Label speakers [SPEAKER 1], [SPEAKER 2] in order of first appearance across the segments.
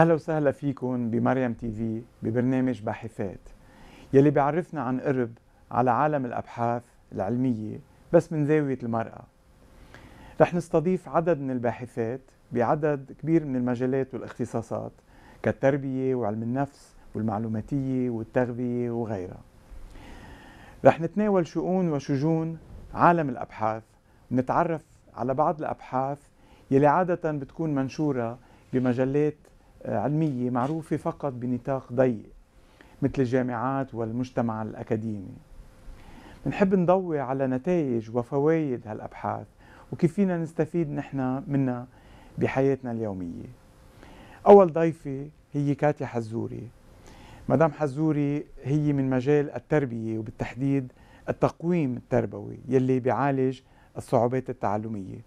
[SPEAKER 1] اهلا وسهلا فيكم بمريم تي في ببرنامج باحثات يلي بيعرفنا عن قرب على عالم الابحاث العلميه بس من زاويه المراه رح نستضيف عدد من الباحثات بعدد كبير من المجالات والاختصاصات كالتربيه وعلم النفس والمعلوماتيه والتغذيه وغيرها رح نتناول شؤون وشجون عالم الابحاث ونتعرف على بعض الابحاث يلي عاده بتكون منشوره بمجلات آه، علمية معروفة فقط بنطاق ضيق مثل الجامعات والمجتمع الأكاديمي بنحب نضوي على نتائج وفوائد هالأبحاث وكيف فينا نستفيد نحن منها بحياتنا اليومية أول ضيفة هي كاتيا حزوري مدام حزوري هي من مجال التربية وبالتحديد التقويم التربوي يلي بيعالج الصعوبات التعلمية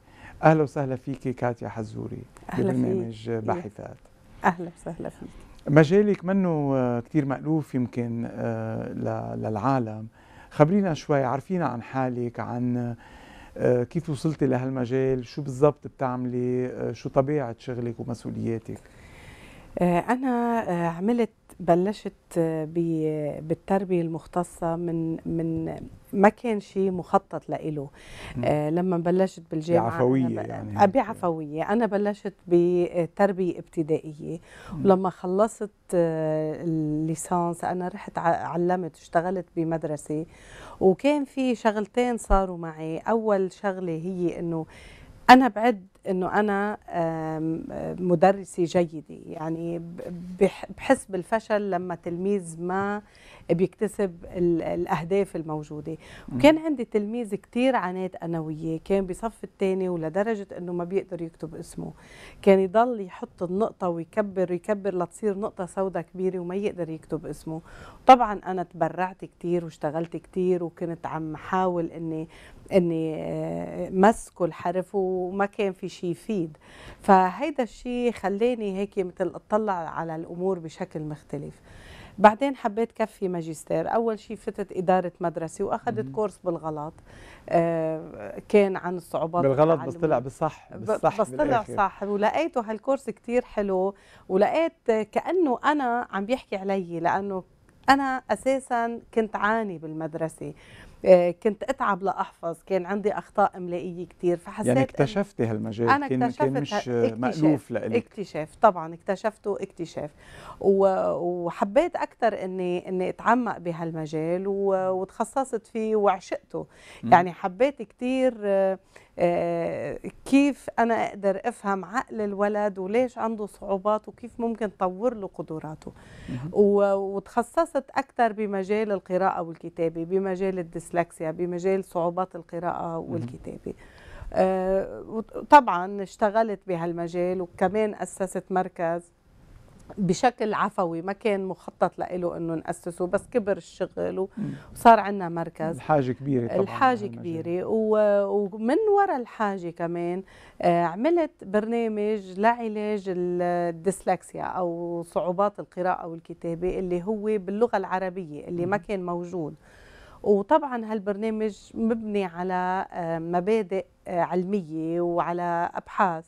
[SPEAKER 1] أهلا وسهلا فيك كاتيا حزوري أهلا ببرنامج باحثات
[SPEAKER 2] اهلا وسهلا فيك
[SPEAKER 1] مجالك منه آه، كثير مألوف يمكن آه، للعالم خبرينا شوي عرفينا عن حالك عن آه، كيف وصلتي لهالمجال شو بالضبط
[SPEAKER 2] بتعملي شو طبيعة شغلك ومسؤولياتك آه، أنا آه، عملت بلشت آه، بالتربية المختصة من من ما كان شيء مخطط لإله لما بلشت بالجامعة بعفوية يعني بعفوية أنا بلشت بتربية ابتدائية ولما خلصت الليسانس أنا رحت علمت اشتغلت بمدرسة وكان في شغلتين صاروا معي أول شغلة هي أنه أنا بعد انه انا مدرسه جيده يعني بحس بالفشل لما تلميذ ما بيكتسب الاهداف الموجوده وكان عندي تلميذ كثير عانيت انا وياه كان بصف الثاني ولدرجه انه ما بيقدر يكتب اسمه كان يضل يحط النقطه ويكبر يكبر لتصير نقطه سوداء كبيره وما يقدر يكتب اسمه طبعا انا تبرعت كثير واشتغلت كثير وكنت عم حاول اني اني آه، مسكه الحرف وما كان في شيء يفيد فهيدا الشيء خلاني هيك مثل اطلع على الامور بشكل مختلف بعدين حبيت كفي ماجستير اول شيء فتت اداره مدرسه واخذت كورس بالغلط آه، كان عن الصعوبات بالغلط بس طلع بالصح بالصح بس طلع صح ولقيته هالكورس كثير حلو ولقيت كانه انا عم بيحكي علي لانه انا اساسا كنت عاني بالمدرسه آه، كنت اتعب لاحفظ كان عندي اخطاء املائيه كثير فحسيت يعني اكتشفتي
[SPEAKER 1] هالمجال أنا كان اكتشفت كان مش آه، مألوف لإلك
[SPEAKER 2] اكتشاف طبعا اكتشفته اكتشاف وحبيت اكثر اني اني اتعمق بهالمجال وتخصصت فيه وعشقته يعني حبيت كثير آه، آه، كيف انا اقدر افهم عقل الولد وليش عنده صعوبات وكيف ممكن طور له قدراته وتخصصت اكثر بمجال القراءه والكتابه بمجال الديسلكسيا بمجال صعوبات القراءه والكتابه آه، طبعا اشتغلت بهالمجال وكمان اسست مركز بشكل عفوي ما كان مخطط له انه ناسسه بس كبر الشغل وصار عندنا مركز الحاجه كبيره طبعا الحاجه كبيره ومن وراء الحاجه كمان آه، عملت برنامج لعلاج الديسلكسيا او صعوبات القراءه والكتابه اللي هو باللغه العربيه اللي ما كان موجود وطبعا هالبرنامج مبني على آه، مبادئ آه، علميه وعلى ابحاث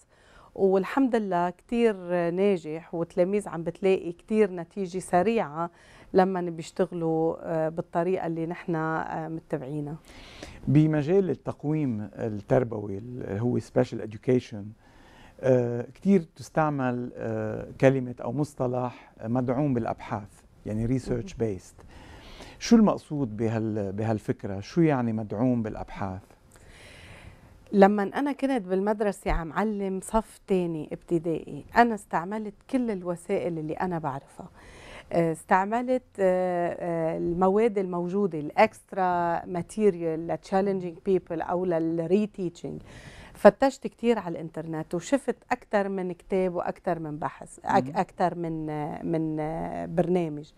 [SPEAKER 2] والحمد لله كتير ناجح وتلاميذ عم بتلاقي كتير نتيجة سريعة لما بيشتغلوا آه، بالطريقة اللي نحن آه، متبعينها
[SPEAKER 1] بمجال التقويم التربوي اللي هو سبيشال Education آه، كتير تستعمل كلمة أو مصطلح مدعوم بالأبحاث يعني ريسيرش بيست شو المقصود بهال بهالفكرة شو يعني مدعوم بالأبحاث
[SPEAKER 2] لما انا كنت بالمدرسه عم علم صف تاني ابتدائي انا استعملت كل الوسائل اللي انا بعرفها آه، استعملت آه، آه، المواد الموجوده الاكسترا ماتيريال لتشالنجينج بيبل او للري تيتشنج فتشت كثير على الانترنت وشفت اكثر من كتاب واكثر من بحث اكثر من من برنامج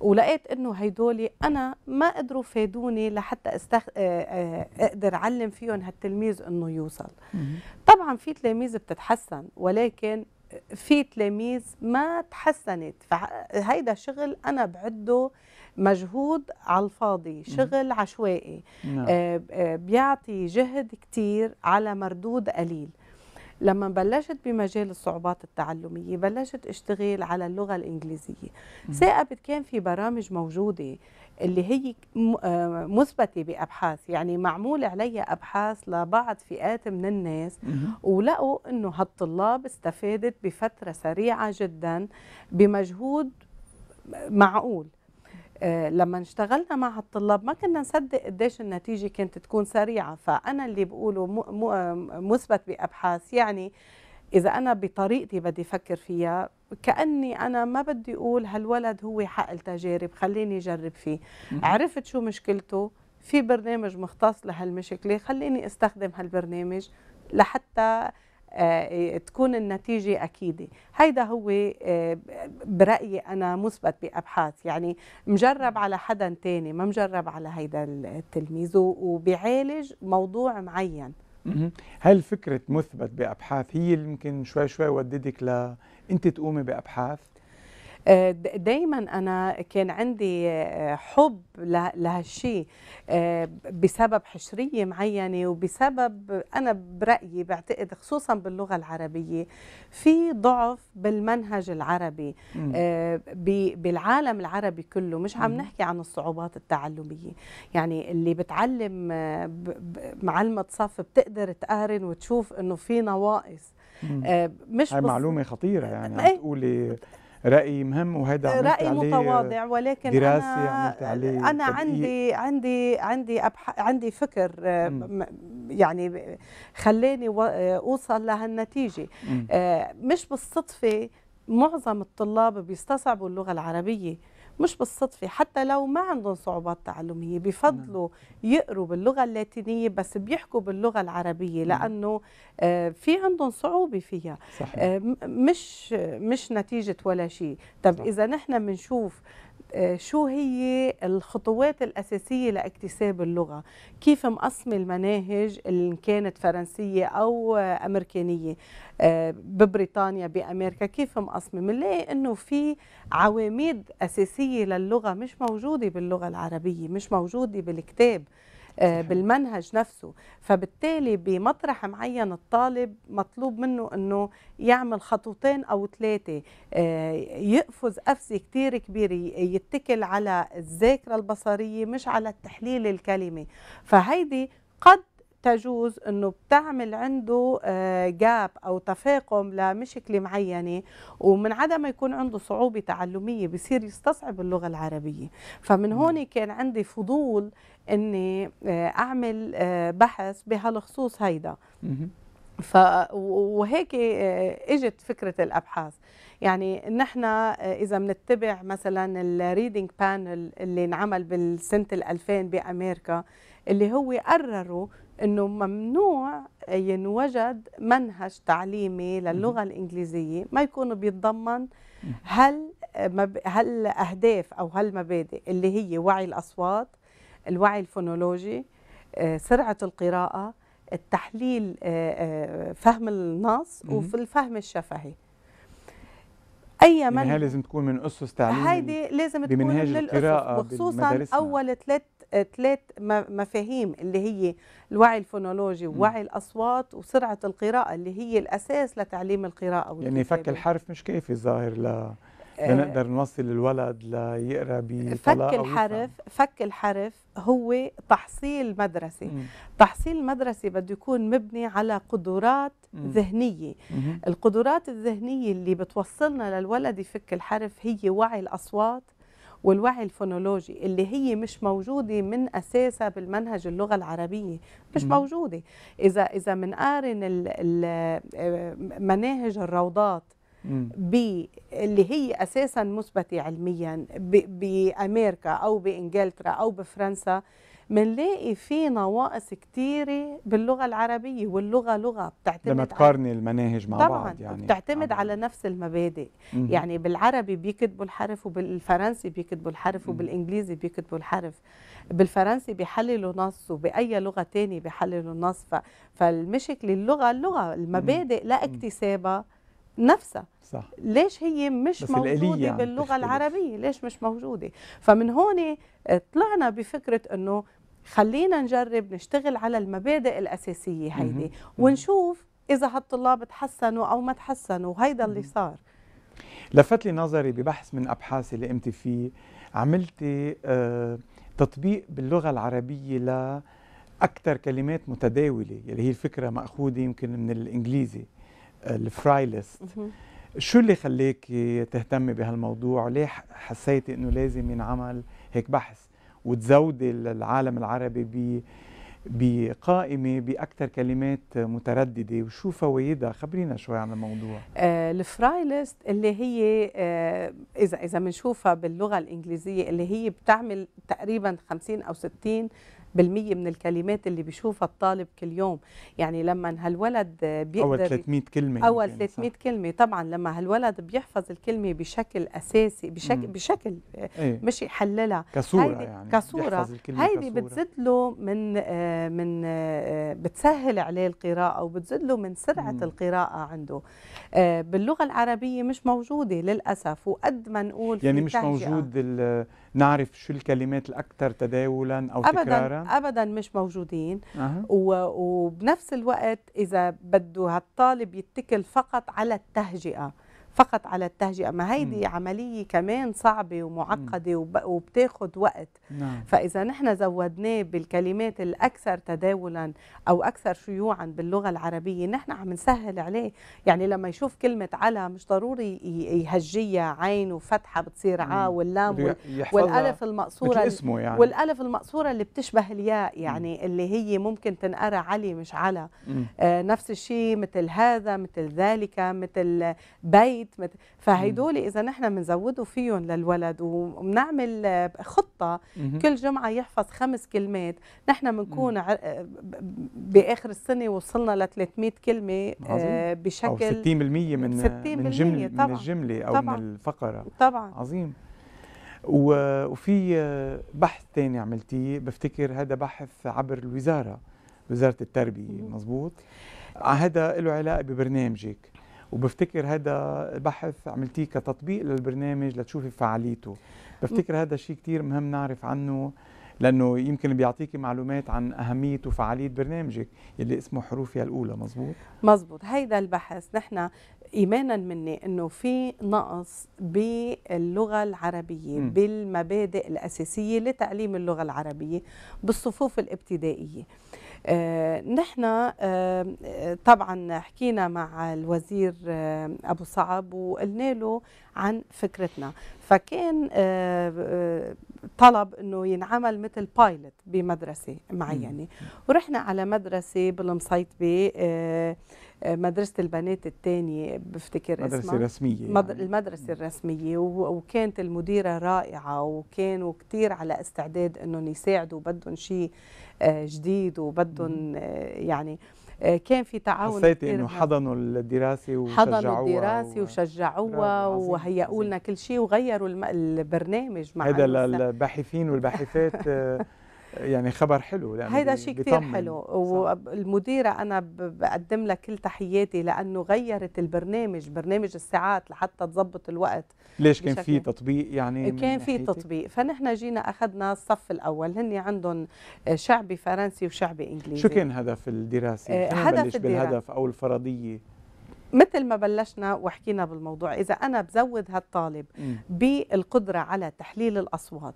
[SPEAKER 2] ولقيت انه هيدولي انا ما قدروا فادوني لحتى استخ... آه، آه، اقدر اعلم فيهم هالتلميذ انه يوصل طبعا في تلاميذ بتتحسن ولكن في تلاميذ ما تحسنت فهيدا شغل انا بعده مجهود على الفاضي شغل عشوائي نعم. آه، بيعطي جهد كتير على مردود قليل لما بلشت بمجال الصعوبات التعلمية بلشت اشتغل على اللغة الإنجليزية ثاقبت كان في برامج موجودة اللي هي آه، مثبتة بأبحاث يعني معمول عليها أبحاث لبعض فئات من الناس ولقوا أنه هالطلاب استفادت بفترة سريعة جدا بمجهود معقول آه، لما اشتغلنا مع الطلاب ما كنا نصدق قديش النتيجة كانت تكون سريعة فأنا اللي بقوله مثبت بأبحاث يعني إذا أنا بطريقتي بدي أفكر فيها كأني أنا ما بدي أقول هالولد هو حق التجارب خليني أجرب فيه عرفت شو مشكلته في برنامج مختص لهالمشكلة خليني استخدم هالبرنامج لحتى آه، تكون النتيجة أكيدة هيدا هو آه، برأيي أنا مثبت بأبحاث يعني مجرب على حدا تاني ما مجرب على هيدا التلميذ وبيعالج موضوع معين
[SPEAKER 1] هل فكرة مثبت بأبحاث هي اللي يمكن شوي شوي وددك ل أنت تقومي بأبحاث
[SPEAKER 2] آه، دايما انا كان عندي آه، حب لهالشيء آه، بسبب حشريه معينه وبسبب انا برايي بعتقد خصوصا باللغه العربيه في ضعف بالمنهج العربي بالعالم العربي كله مش عم نحكي عن الصعوبات التعلميه يعني اللي بتعلم معلمه صف بتقدر تقارن وتشوف انه في نواقص مش هاي معلومه
[SPEAKER 1] خطيره يعني عم إيه؟ تقولي راي مهم وهذا عملت راي متواضع ولكن دراسه أنا عملت عليه انا عندي
[SPEAKER 2] عندي عندي أبح... عندي فكر آه، يعني خلاني آه، اوصل لهالنتيجه آه، مش بالصدفه معظم الطلاب بيستصعبوا اللغه العربيه مش بالصدفه حتى لو ما عندهم صعوبات تعلميه بفضلوا نعم. يقروا باللغه اللاتينيه بس بيحكوا باللغه العربيه نعم. لانه آه، في عندهم صعوبه فيها آه، مش مش نتيجه ولا شيء طب اذا نحن بنشوف آه، شو هي الخطوات الأساسية لاكتساب اللغة كيف مقسمة المناهج إن كانت فرنسية أو أمريكانية آه، ببريطانيا بأمريكا كيف مقسم بنلاقي أنه في عواميد أساسية للغة مش موجودة باللغة العربية مش موجودة بالكتاب آه، بالمنهج نفسه فبالتالي بمطرح معين الطالب مطلوب منه أنه يعمل خطوتين أو ثلاثة آه، يقفز قفزة كتير كبيرة يتكل على الذاكرة البصرية مش على التحليل الكلمي فهيدي قد تجوز انه بتعمل عنده جاب آه، او تفاقم لمشكله معينه ومن عدم يكون عنده صعوبه تعلميه بصير يستصعب اللغه العربيه فمن هون كان عندي فضول اني آه، اعمل آه، بحث بهالخصوص هيدا ف وهيك اجت فكره الابحاث يعني نحن اذا بنتبع مثلا الريدنج بانل اللي انعمل بالسنه 2000 بامريكا اللي هو قرروا انه ممنوع ينوجد منهج تعليمي للغه الانجليزيه ما يكون بيتضمن هل هل اهداف او هل مبادئ اللي هي وعي الاصوات الوعي الفونولوجي آه، سرعه القراءه التحليل آه، آه، فهم النص وفي الفهم الشفهي اي يعني من هي
[SPEAKER 1] لازم تكون من اسس تعليم هيدي لازم تكون من القراءه وخصوصا اول
[SPEAKER 2] ثلاث ثلاث مفاهيم اللي هي الوعي الفونولوجي ووعي الاصوات وسرعه القراءه اللي هي الاساس لتعليم القراءه والكتابة. يعني فك
[SPEAKER 1] الحرف مش كافي ظاهر ل آه. لنقدر نوصل الولد ليقرا بطلاقه فك الحرف
[SPEAKER 2] فك الحرف هو تحصيل مدرسي مم. تحصيل مدرسي بده يكون مبني على قدرات مم. ذهنيه مم. القدرات الذهنيه اللي بتوصلنا للولد يفك الحرف هي وعي الاصوات والوعي الفونولوجي اللي هي مش موجوده من اساسها بالمنهج اللغه العربيه مش موجوده اذا اذا بنقارن مناهج الروضات اللي هي اساسا مثبته علميا بامريكا او بانجلترا او بفرنسا بنلاقي في نواقص كثيره باللغه العربيه واللغه لغه بتعتمد
[SPEAKER 1] لما تقارني المناهج مع طبعا بعض يعني بتعتمد
[SPEAKER 2] عم. على نفس المبادئ مم. يعني بالعربي بيكتبوا الحرف وبالفرنسي بيكتبوا الحرف وبالانجليزي بيكتبوا الحرف بالفرنسي بيحللوا نص وباي لغه ثانيه بيحللوا النص ف... فالمشكله اللغه اللغه المبادئ مم. لا اكتسابها نفسها صح. ليش هي مش موجودة باللغة تختلف. العربية ليش مش موجودة فمن هون طلعنا بفكرة أنه خلينا نجرب نشتغل على المبادئ الأساسية هيدي ونشوف إذا هالطلاب تحسنوا أو ما تحسنوا وهيدا اللي صار
[SPEAKER 1] لفت لي نظري ببحث من أبحاثي اللي قمت فيه عملتي آه، تطبيق باللغة العربية ل أكثر كلمات متداولة اللي يعني هي الفكرة مأخوذة يمكن من الإنجليزي آه، الفراي ليست شو اللي خليك تهتمي بهالموضوع وليه حسيتي انه لازم ينعمل هيك بحث وتزود العالم العربي بقائمة بأكثر كلمات مترددة وشو فوائدها خبرينا شوي عن الموضوع
[SPEAKER 2] آه الفراي ليست اللي هي آه إذا إذا بنشوفها باللغة الإنجليزية اللي هي بتعمل تقريبا 50 أو 60 بالمية من الكلمات اللي بيشوفها الطالب كل يوم يعني لما هالولد بيقدر أول 300
[SPEAKER 1] كلمة أول 300
[SPEAKER 2] صح. كلمة طبعا لما هالولد بيحفظ الكلمة بشكل أساسي بشكل, بشكل ايه. مش يحللها كصورة يعني كصورة هيدي بتزد له من آه، من آه، بتسهل عليه القراءة وبتزد له من سرعة مم. القراءة عنده آه، باللغة العربية مش موجودة للأسف وقد ما نقول يعني مش موجود
[SPEAKER 1] نعرف شو الكلمات الاكثر تداولا او أبداً تكرارا
[SPEAKER 2] ابدا مش موجودين أه. وبنفس الوقت اذا بده هالطالب يتكل فقط على التهجئه فقط على التهجئه ما هيدي عمليه كمان صعبه ومعقده وبتاخد وقت نعم. فاذا نحن زودناه بالكلمات الاكثر تداولا او اكثر شيوعا باللغه العربيه نحن عم نسهل عليه يعني لما يشوف كلمه على مش ضروري يهجيها عين وفتحه بتصير ع واللام والالف المقصوره اسمه يعني. والالف المقصوره اللي بتشبه الياء يعني م. اللي هي ممكن تنقرا علي مش على آه نفس الشيء مثل هذا مثل ذلك مثل بيت اكيد فهيدول اذا نحن بنزودوا فيهم للولد وبنعمل خطه كل جمعه يحفظ خمس كلمات نحن بنكون باخر السنه وصلنا ل 300 كلمه آه بشكل أو 60%
[SPEAKER 1] من 60% من جمله طبعًا من الجمله او طبعًا من الفقره طبعا عظيم وفي آه، بحث ثاني عملتيه بفتكر هذا بحث عبر الوزاره وزاره التربيه مزبوط آه، هذا له علاقه ببرنامجك وبفتكر هذا بحث عملتيه كتطبيق للبرنامج لتشوفي فعاليته بفتكر هذا شيء كثير مهم نعرف عنه لانه يمكن بيعطيكي معلومات عن اهميه وفعاليه برنامجك اللي اسمه حروفي الاولى مزبوط
[SPEAKER 2] مزبوط هيدا البحث نحن ايمانا مني انه في نقص باللغه العربيه م. بالمبادئ الاساسيه لتعليم اللغه العربيه بالصفوف الابتدائيه آه، نحن آه، طبعا حكينا مع الوزير آه، ابو صعب وقلنا له عن فكرتنا فكان طلب انه ينعمل مثل بايلوت بمدرسه معينه ورحنا على مدرسه بالمصيطبه مدرسه البنات الثانيه بفتكر مدرسة اسمها رسمية يعني. المدرسه الرسميه و... وكانت المديره رائعه وكانوا كثير على استعداد انهم يساعدوا بدهم شيء آه، جديد وبدهم آه، يعني آه، كان في تعاون حسيتي انه
[SPEAKER 1] حضنوا الدراسه وشجعوها حضنوا الدراسه
[SPEAKER 2] و... وشجعوها وهيئوا لنا كل شيء وغيروا الم... البرنامج مع هذا
[SPEAKER 1] للباحثين والباحثات يعني خبر حلو لانه هيدا شيء كثير حلو
[SPEAKER 2] والمديره انا بقدم لها كل تحياتي لانه غيرت البرنامج برنامج الساعات لحتى تظبط الوقت ليش كان في
[SPEAKER 1] تطبيق يعني كان في تطبيق
[SPEAKER 2] فنحن جينا اخذنا الصف الاول هن عندهم آه، شعبي فرنسي وشعبي انجليزي شو كان
[SPEAKER 1] هدف الدراسه أه هدف بالهدف او الفرضيه
[SPEAKER 2] مثل ما بلشنا وحكينا بالموضوع إذا أنا بزود هالطالب بالقدرة على تحليل الأصوات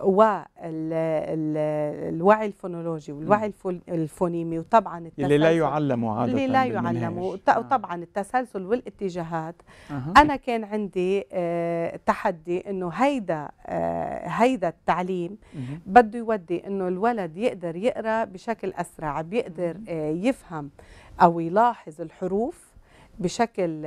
[SPEAKER 2] والوعي الفونولوجي والوعي الفونيمي وطبعا التسلسل اللي لا يعلموا عادة اللي لا يعلموا وطبعا آه. التسلسل والاتجاهات أه. انا كان عندي آه، تحدي انه هيدا آه، هيدا التعليم أه. بده يودي انه الولد يقدر يقرا بشكل اسرع بيقدر يفهم او يلاحظ الحروف بشكل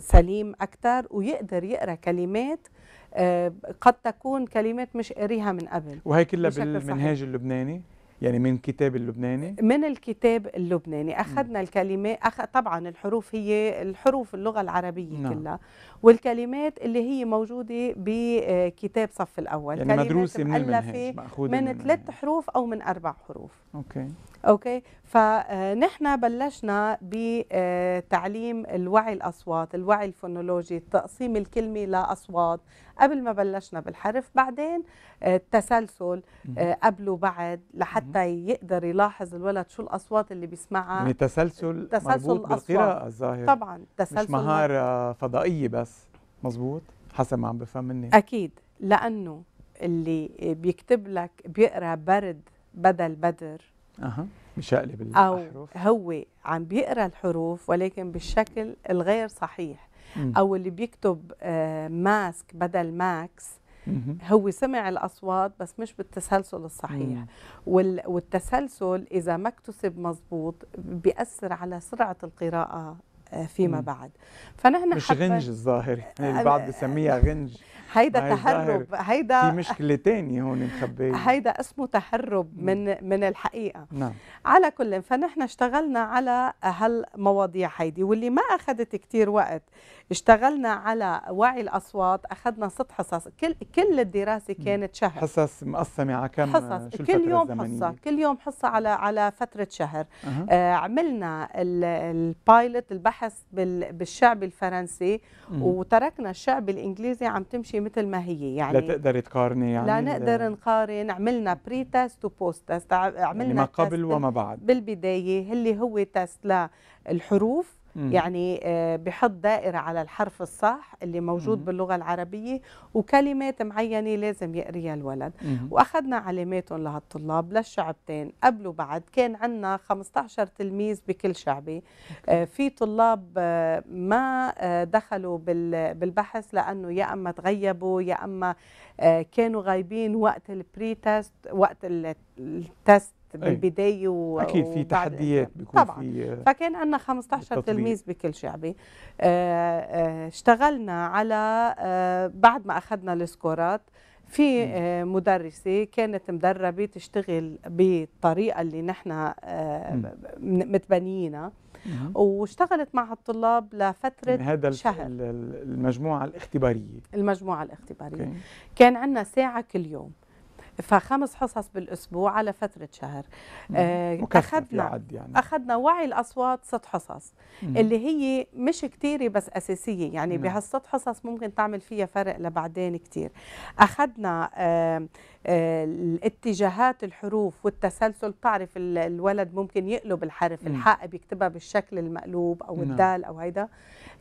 [SPEAKER 2] سليم اكثر ويقدر يقرا كلمات آه، قد تكون كلمات مش قاريها من قبل وهي كلها بالمنهاج
[SPEAKER 1] اللبناني يعني من كتاب اللبناني
[SPEAKER 2] من الكتاب اللبناني اخذنا الكلمات أخ... طبعا الحروف هي الحروف اللغه العربيه نعم. كلها والكلمات اللي هي موجوده بكتاب صف الاول يعني مدروسه من المنهاج من ثلاث حروف او من اربع حروف اوكي اوكي فنحن بلشنا بتعليم الوعي الاصوات الوعي الفونولوجي تقسيم الكلمه لاصوات قبل ما بلشنا بالحرف بعدين آه، التسلسل آه، قبل وبعد لحتى يقدر يلاحظ الولد شو الاصوات اللي بيسمعها يعني تسلسل تسلسل القراءه الظاهر طبعا تسلسل مش
[SPEAKER 1] مهاره فضائيه بس مزبوط حسب ما عم بفهم مني
[SPEAKER 2] اكيد لانه اللي بيكتب لك بيقرا برد بدل بدر
[SPEAKER 1] اها بشقلب الحروف
[SPEAKER 2] او هو عم بيقرا الحروف ولكن بالشكل الغير صحيح او اللي بيكتب آه، ماسك بدل ماكس هو سمع الاصوات بس مش بالتسلسل الصحيح والتسلسل اذا ما اكتسب مزبوط بياثر على سرعه القراءه آه، فيما بعد فنحن مش غنج الظاهر آه، يعني البعض آه،
[SPEAKER 1] بسميها غنج
[SPEAKER 2] هيدا تهرب هيدا في مشكله
[SPEAKER 1] تانية هون مخبيه
[SPEAKER 2] هيدا اسمه تهرب من من الحقيقه نعم على كل فنحن اشتغلنا على هالمواضيع هيدي واللي ما اخذت كثير وقت اشتغلنا على وعي الاصوات اخذنا ست حصص كل كل الدراسه كانت شهر
[SPEAKER 1] حصص مقسمه على كم حصص شو كل يوم الزمنية؟ حصه
[SPEAKER 2] كل يوم حصه على على فتره شهر أه. آه عملنا البايلوت البحث بحث بالشعب الفرنسي وتركنا الشعب الانجليزي عم تمشي مثل ما هي يعني لا
[SPEAKER 1] تقدر تقارني يعني لا نقدر
[SPEAKER 2] نقارن عملنا بري تيست وبوست تيست عملنا يعني ما قبل وما بعد بالبدايه اللي هو تيست للحروف يعني آه، بحط دائرة على الحرف الصح اللي موجود مم. باللغة العربية وكلمات معينة لازم يقريها الولد مم. وأخذنا علاماتهم لهالطلاب للشعبتين قبل وبعد كان عندنا 15 تلميذ بكل شعبة آه، في طلاب آه، ما دخلوا بالبحث لأنه يا أما تغيبوا يا أما كانوا غايبين وقت البري تيست وقت التست بالبدايه و... اكيد في تحديات
[SPEAKER 1] بيكون طبعا في آه،
[SPEAKER 2] فكان عندنا 15 تلميذ بكل شعبي آه، آه، اشتغلنا على بعد ما اخذنا السكورات في مدرسة كانت مدربة تشتغل بالطريقة اللي نحن متبنيينها واشتغلت مع الطلاب لفترة يعني هذا شهر
[SPEAKER 1] المجموعة الاختبارية
[SPEAKER 2] المجموعة الاختبارية كان عندنا ساعة كل يوم فخمس حصص بالاسبوع على فتره شهر آه، اخذنا يعني. اخذنا وعي الاصوات ست حصص مم. اللي هي مش كثيره بس اساسيه يعني نعم. بهالست حصص ممكن تعمل فيها فرق لبعدين كثير اخذنا الاتجاهات الحروف والتسلسل تعرف الولد ممكن يقلب الحرف الحاء بيكتبها بالشكل المقلوب او نعم. الدال او هيدا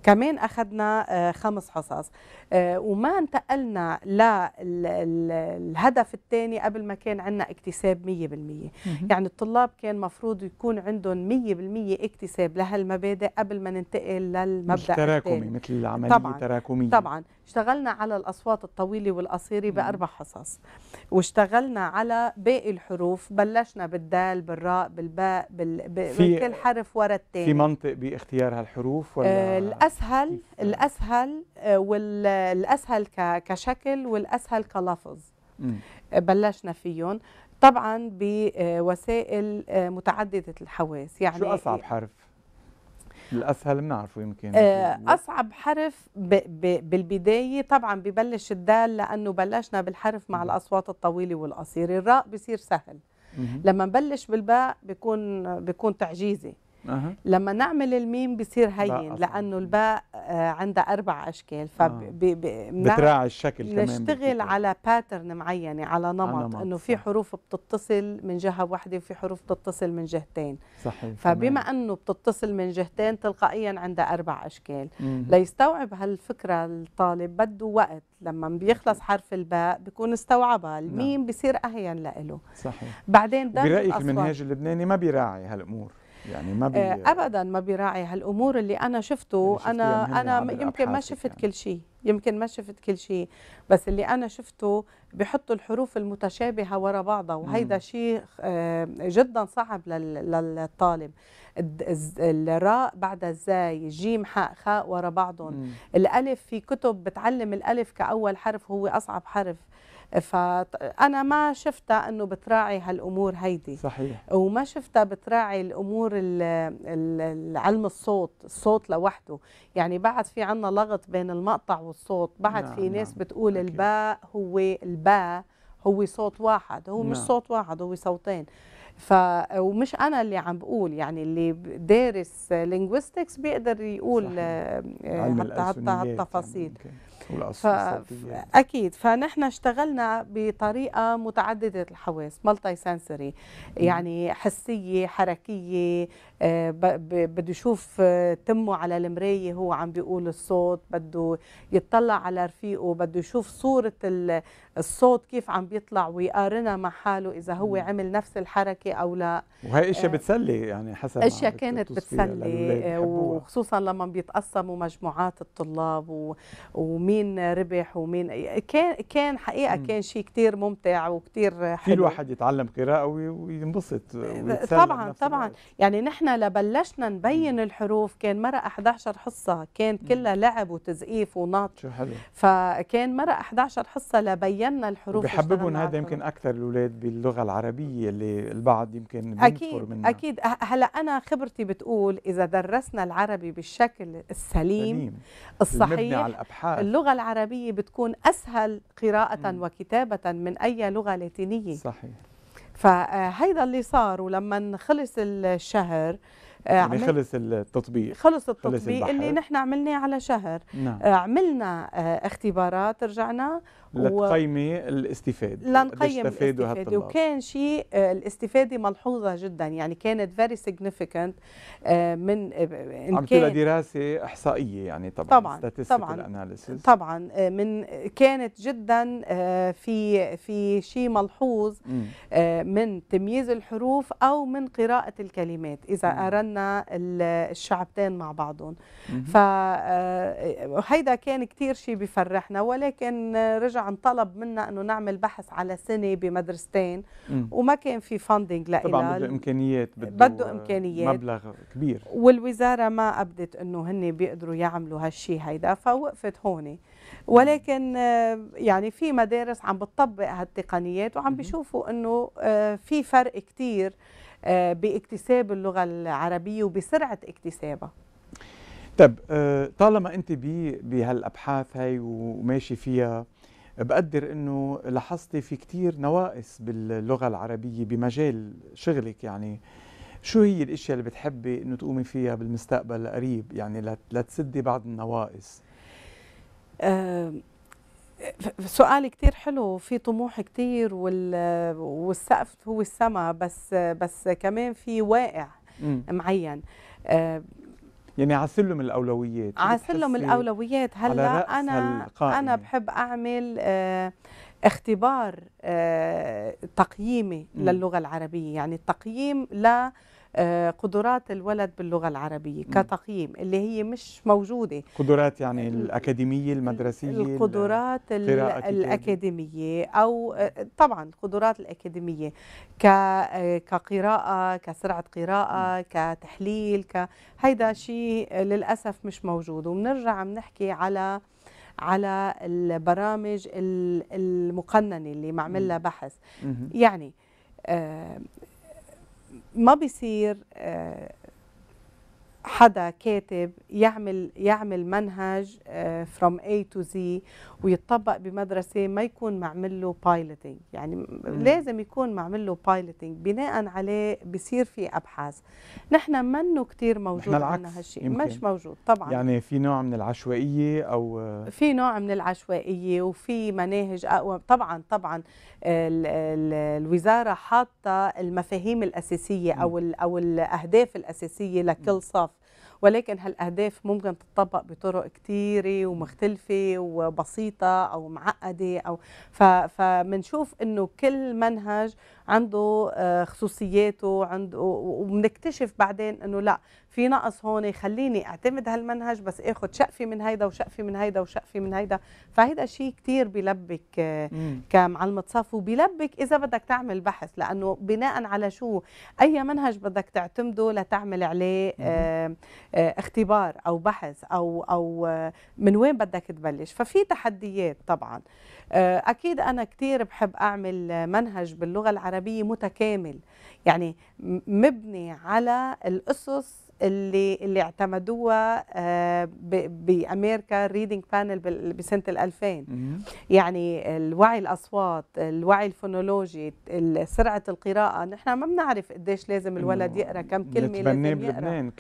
[SPEAKER 2] كمان اخذنا آه، خمس حصص آه، وما انتقلنا للهدف الثاني قبل ما كان عندنا اكتساب 100% يعني الطلاب كان مفروض يكون عندهم 100% اكتساب لهالمبادئ قبل ما ننتقل للمبدا مش تراكمي مثل
[SPEAKER 1] العمليه طبعاً تراكميه طبعا
[SPEAKER 2] اشتغلنا على الأصوات الطويلة والقصيرة بأربع حصص واشتغلنا على باقي الحروف بلشنا بالدال بالراء بالباء بال... بكل حرف ورا الثاني في
[SPEAKER 1] منطق باختيار هالحروف ولا آه
[SPEAKER 2] الأسهل آه. الأسهل آه، والأسهل ك... كشكل والأسهل كلفظ مم. آه، بلشنا فيهم طبعا بوسائل متعدده الحواس يعني شو اصعب
[SPEAKER 1] حرف الاسهل بنعرفه
[SPEAKER 2] يمكن آه، اصعب حرف ب ب بالبدايه طبعا ببلش الدال لانه بلشنا بالحرف مع الاصوات الطويله والقصيره الراء بصير سهل لما نبلش بالباء بيكون بيكون تعجيزي لما نعمل الميم بصير هين لانه الباء آه، عندها اربع اشكال فبتراعي آه.
[SPEAKER 1] الشكل كمان نشتغل
[SPEAKER 2] على باترن معينه على نمط, نمط. انه في حروف بتتصل من جهه واحده وفي حروف بتتصل من جهتين صحيح فبما تمام. انه بتتصل من جهتين تلقائيا عندها اربع اشكال ليستوعب هالفكره الطالب بده وقت لما بيخلص حرف الباء بيكون استوعبها نعم. الميم نعم. بصير اهين له صحيح بعدين برايك المنهاج
[SPEAKER 1] اللبناني ما بيراعي هالامور يعني ما بي... آه،
[SPEAKER 2] ابدا ما بيراعي هالامور اللي انا شفته انا انا يمكن ما شفت يعني. كل شيء يمكن ما شفت كل شيء بس اللي انا شفته بحطوا الحروف المتشابهه ورا بعضها وهيدا شيء آه، جدا صعب للطالب الراء بعد الزاي جيم حاء خاء ورا بعضهم الالف في كتب بتعلم الالف كاول حرف هو اصعب حرف فانا ما شفتها انه بتراعي هالامور هيدي صحيح وما شفتها بتراعي الامور علم الصوت الصوت لوحده يعني بعد في عنا لغط بين المقطع والصوت بعد نعم في ناس نعم. بتقول أكيد. الباء هو الباء هو صوت واحد هو نعم. مش صوت واحد هو صوتين ف ومش انا اللي عم بقول يعني اللي دارس لينغويستكس بيقدر يقول آه، حتى حتى هالتفاصيل يعني ف... اكيد فنحن اشتغلنا بطريقه متعدده الحواس مالتي سنسوري يعني حسيه حركيه آه، بده يشوف آه، تمه على المرايه هو عم بيقول الصوت بده يطلع على رفيقه بده يشوف صوره الصوت كيف عم بيطلع ويقارنها مع حاله اذا هو عمل نفس الحركه او لا وهي اشياء آه،
[SPEAKER 1] بتسلي يعني حسب اشياء كانت بتسلي آه، وخصوصا
[SPEAKER 2] لما بيتقسموا مجموعات الطلاب و... ومين ربح ومين كان كان حقيقه كان شيء كثير ممتع وكثير حلو في الواحد
[SPEAKER 1] يتعلم قراءه وينبسط
[SPEAKER 2] آه، طبعا طبعا يعني نحن لبلشنا نبين الحروف كان مرة 11 حصه كان كلها لعب وتزقيف ونط شو حلو فكان مرة 11 حصه لبينا الحروف بحببهم هذا يمكن
[SPEAKER 1] اكثر الاولاد باللغه العربيه اللي البعض بعض يمكن
[SPEAKER 2] اكيد منها. اكيد أه، هلا انا خبرتي بتقول اذا درسنا العربي بالشكل السليم سليم. الصحيح على الأبحاث. اللغه العربيه بتكون اسهل قراءه م. وكتابه من اي لغه لاتينيه صحيح فهيدا اللي صار ولما خلص الشهر آه، يعني خلص
[SPEAKER 1] التطبيق خلص التطبيق خلص اللي
[SPEAKER 2] نحن عملناه على شهر نعم. آه، عملنا اختبارات رجعنا لتقيمي
[SPEAKER 1] الاستفاده لنقيم الاستفاده وكان
[SPEAKER 2] شيء آه، الاستفاده ملحوظه جدا يعني كانت فيري سيغنيفيكانت آه، من آه، إن عم تقول
[SPEAKER 1] دراسه احصائيه يعني طبعا طبعا طبعا طبعا
[SPEAKER 2] من كانت جدا في في شيء ملحوظ من تمييز الحروف او من قراءه الكلمات اذا قارنا الشعبتين مع بعضهم فهيدا كان كثير شيء بفرحنا ولكن رجع عن طلب منا أنه نعمل بحث على سنة بمدرستين مم. وما كان في فاندنج لإلها طبعا بده
[SPEAKER 1] إمكانيات بده, بده إمكانيات مبلغ كبير
[SPEAKER 2] والوزارة ما أبدت أنه هن بيقدروا يعملوا هالشيء هيدا فوقفت هون ولكن آه، يعني في مدارس عم بتطبق هالتقنيات وعم بيشوفوا أنه آه، في فرق كتير آه، باكتساب اللغة العربية وبسرعة اكتسابها
[SPEAKER 1] طب طالما انت بهالابحاث هي وماشي فيها بقدر انه لاحظتي في كتير نواقص باللغه العربيه بمجال شغلك يعني شو هي الاشياء اللي بتحبي انه تقومي فيها بالمستقبل القريب يعني
[SPEAKER 2] لتسدي بعض النواقص أه سؤال كتير حلو في طموح كتير والسقف هو السما بس بس كمان في واقع معين
[SPEAKER 1] يعني عسلهم الاولويات عسلهم الاولويات هلا انا انا
[SPEAKER 2] بحب اعمل آه اختبار آه تقييمي للغه العربيه يعني التقييم لا آه، قدرات الولد باللغه العربيه كتقييم اللي هي مش موجوده
[SPEAKER 1] قدرات يعني الاكاديميه المدرسيه القدرات
[SPEAKER 2] الاكاديميه او آه، طبعا القدرات الاكاديميه آه، كقراءه كسرعه قراءه كتحليل ك هيدا شيء للاسف مش موجود وبنرجع بنحكي على على البرامج المقننه اللي معمل لها بحث يعني ما بيصير آه، حدا كاتب يعمل يعمل منهج فروم اي تو زي ويتطبق بمدرسه ما يكون معمل له بايلوتنج يعني م. لازم يكون معمل له بايلوتنج بناء عليه بصير في ابحاث نحن منه كثير موجود عندنا هالشيء مش موجود طبعا
[SPEAKER 1] يعني في نوع من العشوائيه او آه،
[SPEAKER 2] في نوع من العشوائيه وفي مناهج اقوى طبعا طبعا الـ الـ الوزاره حاطه المفاهيم الاساسيه او او الاهداف الاساسيه لكل صف ولكن هالاهداف ممكن تتطبق بطرق كثيره ومختلفه وبسيطه او معقده او فبنشوف انه كل منهج عنده آه، خصوصياته عنده وبنكتشف بعدين انه لا في نقص هون خليني اعتمد هالمنهج بس اخذ شقفه من هيدا وشقفه من هيدا وشقفه من هيدا فهيدا شيء كثير بلبك آه، كمعلمه صف وبلبك اذا بدك تعمل بحث لانه بناء على شو اي منهج بدك تعتمده لتعمل عليه آه، اختبار او بحث او او من وين بدك تبلش ففي تحديات طبعا آه، أكيد أنا كتير بحب أعمل منهج باللغة العربية متكامل يعني مبني على الأسس اللي اللي اعتمدوها آه، بامريكا ريدنج بانل بسنه ال 2000 يعني الوعي الاصوات الوعي الفونولوجي سرعه القراءه نحن ما بنعرف قديش لازم الولد يقرا كم كلمه لازم يقرا بلبنان ك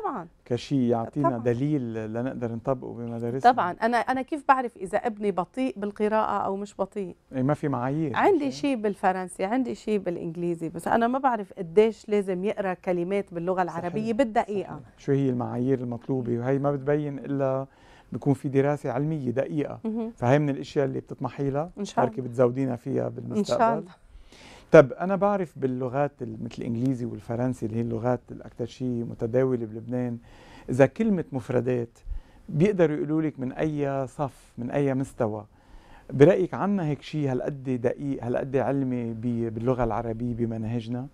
[SPEAKER 2] طبعا
[SPEAKER 1] كشيء يعطينا طبعاً. دليل لنقدر نطبقه بمدارسنا طبعا
[SPEAKER 2] انا انا كيف بعرف اذا ابني بطيء بالقراءه او مش بطيء
[SPEAKER 1] إيه، ما في معايير
[SPEAKER 2] عندي شيء بالفرنسي عندي شيء بالانجليزي بس انا ما بعرف قديش لازم يقرا كلمات باللغه العربيه صحيح. بالدقيقه صحيح.
[SPEAKER 1] شو هي المعايير المطلوبه وهي ما بتبين الا بيكون في دراسه علميه دقيقه فهي من الاشياء اللي بتطمحي لها ان شاء بركي بتزودينا فيها بالمستقبل ان شاء الله طب انا بعرف باللغات مثل الانجليزي والفرنسي اللي هي اللغات الاكثر شيء متداوله بلبنان اذا كلمه مفردات بيقدروا يقولوا لك من اي صف من اي مستوى برايك عنا هيك شيء هالقد دقيق هالقد علمي باللغه العربيه بمناهجنا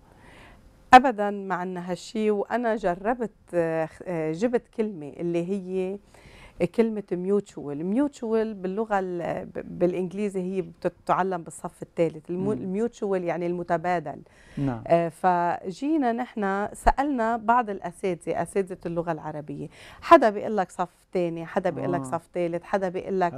[SPEAKER 2] ابدا ما عندنا هالشيء وانا جربت آه، آه، جبت كلمه اللي هي كلمه ميوتشوال ميوتشوال باللغه بالانجليزي هي بتتعلم بالصف الثالث الميوتشوال يعني المتبادل نعم. آه، فجينا نحن سالنا بعض الاساتذه اساتذه اللغه العربيه حدا بيقول لك صف ثاني حدا بيقول لك آه. صف ثالث حدا بيقول لك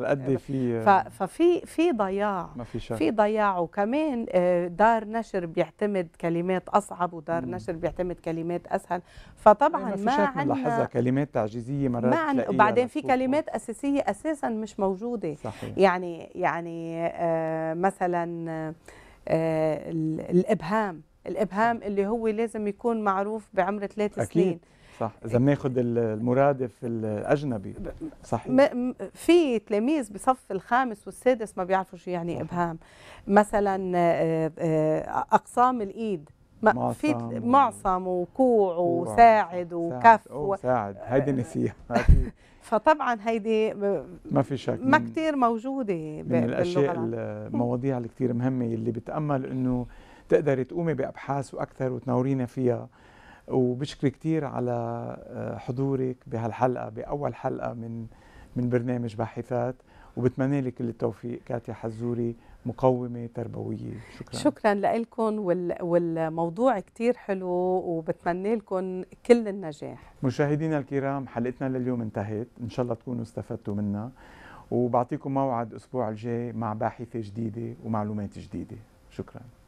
[SPEAKER 2] في ففي في ضياع ما في, شك. في ضياع وكمان آه، دار نشر بيعتمد كلمات اصعب ودار مم. نشر بيعتمد كلمات اسهل فطبعا ما, عندنا
[SPEAKER 1] كلمات تعجيزيه مرات ما عن... وبعدين في
[SPEAKER 2] كلمات اساسيه اساسا مش موجوده صحيح. يعني يعني آه مثلا آه الابهام الابهام صح. اللي هو لازم يكون معروف بعمر ثلاث سنين
[SPEAKER 1] صح اذا بناخذ المرادف الاجنبي صحيح
[SPEAKER 2] في تلاميذ بصف الخامس والسادس ما بيعرفوا شو يعني صح. ابهام مثلا آه، آه، اقسام الايد في معصم وكوع وساعد وكف وساعد
[SPEAKER 1] هيدي آه، نسيها
[SPEAKER 2] فطبعا هيدي
[SPEAKER 1] ما في شك ما
[SPEAKER 2] كثير موجوده من الاشياء
[SPEAKER 1] المواضيع اللي كثير مهمه اللي بتامل انه تقدري تقومي بابحاث واكثر وتنورينا فيها وبشكري كثير على آه، حضورك بهالحلقه باول حلقه من من برنامج باحثات وبتمنى لك كل التوفيق كاتيا حزوري مقومه تربويه شكرا
[SPEAKER 2] شكرا لكم وال... والموضوع كثير حلو وبتمنى لكم كل النجاح
[SPEAKER 1] مشاهدينا الكرام حلقتنا لليوم انتهت ان شاء الله تكونوا استفدتوا منها وبعطيكم موعد الاسبوع الجاي مع باحثه جديده ومعلومات جديده شكرا